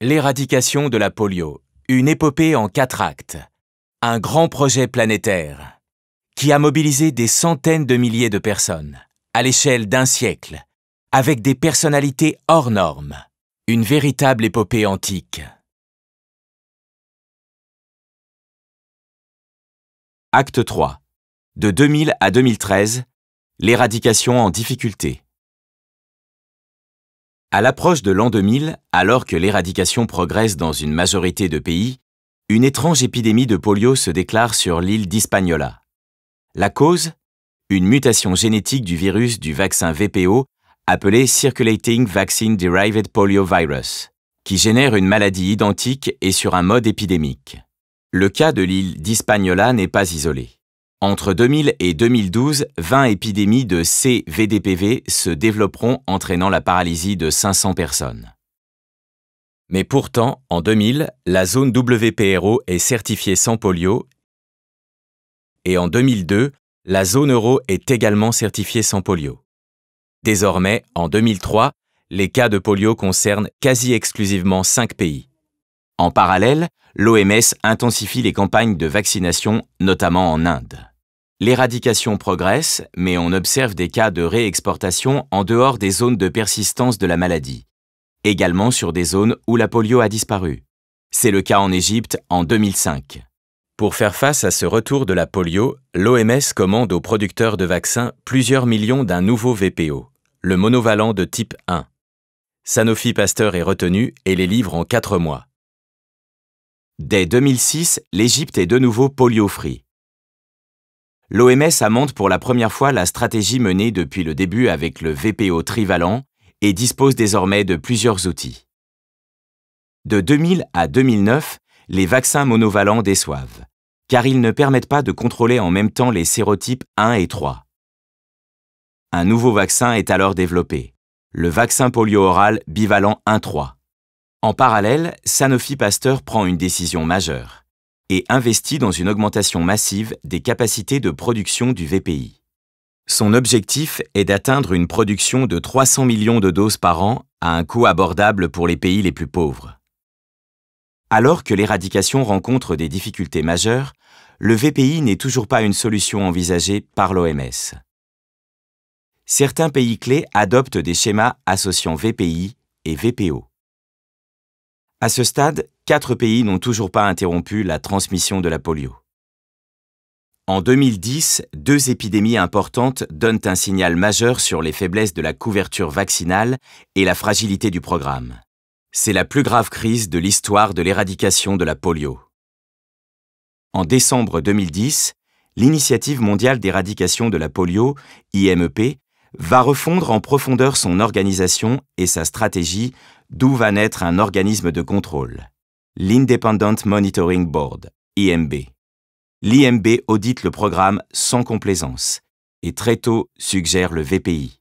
L'éradication de la polio, une épopée en quatre actes, un grand projet planétaire qui a mobilisé des centaines de milliers de personnes à l'échelle d'un siècle, avec des personnalités hors normes, une véritable épopée antique. Acte 3. De 2000 à 2013, l'éradication en difficulté. À l'approche de l'an 2000, alors que l'éradication progresse dans une majorité de pays, une étrange épidémie de polio se déclare sur l'île d'Hispaniola. La cause Une mutation génétique du virus du vaccin VPO appelé Circulating Vaccine Derived Virus, qui génère une maladie identique et sur un mode épidémique. Le cas de l'île d'Hispaniola n'est pas isolé. Entre 2000 et 2012, 20 épidémies de CVDPV se développeront entraînant la paralysie de 500 personnes. Mais pourtant, en 2000, la zone WPRO est certifiée sans polio et en 2002, la zone euro est également certifiée sans polio. Désormais, en 2003, les cas de polio concernent quasi exclusivement 5 pays. En parallèle, l'OMS intensifie les campagnes de vaccination, notamment en Inde. L'éradication progresse, mais on observe des cas de réexportation en dehors des zones de persistance de la maladie, également sur des zones où la polio a disparu. C'est le cas en Égypte en 2005. Pour faire face à ce retour de la polio, l'OMS commande aux producteurs de vaccins plusieurs millions d'un nouveau VPO, le monovalent de type 1. Sanofi Pasteur est retenu et les livre en 4 mois. Dès 2006, l'Égypte est de nouveau polio-free l'OMS amende pour la première fois la stratégie menée depuis le début avec le VPO trivalent et dispose désormais de plusieurs outils. De 2000 à 2009, les vaccins monovalents déçoivent, car ils ne permettent pas de contrôler en même temps les sérotypes 1 et 3. Un nouveau vaccin est alors développé, le vaccin polio-oral bivalent 1-3. En parallèle, Sanofi Pasteur prend une décision majeure et investit dans une augmentation massive des capacités de production du VPI. Son objectif est d'atteindre une production de 300 millions de doses par an à un coût abordable pour les pays les plus pauvres. Alors que l'éradication rencontre des difficultés majeures, le VPI n'est toujours pas une solution envisagée par l'OMS. Certains pays clés adoptent des schémas associant VPI et VPO. À ce stade, quatre pays n'ont toujours pas interrompu la transmission de la polio. En 2010, deux épidémies importantes donnent un signal majeur sur les faiblesses de la couverture vaccinale et la fragilité du programme. C'est la plus grave crise de l'histoire de l'éradication de la polio. En décembre 2010, l'Initiative mondiale d'éradication de la polio, IMEP, va refondre en profondeur son organisation et sa stratégie, d'où va naître un organisme de contrôle l'Independent Monitoring Board, IMB. L'IMB audite le programme sans complaisance et très tôt suggère le VPI.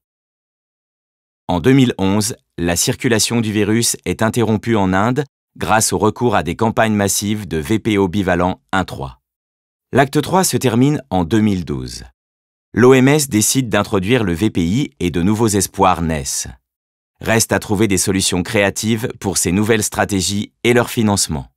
En 2011, la circulation du virus est interrompue en Inde grâce au recours à des campagnes massives de VPO bivalent 1-3. L'acte 3 se termine en 2012. L'OMS décide d'introduire le VPI et de nouveaux espoirs naissent. Reste à trouver des solutions créatives pour ces nouvelles stratégies et leur financement.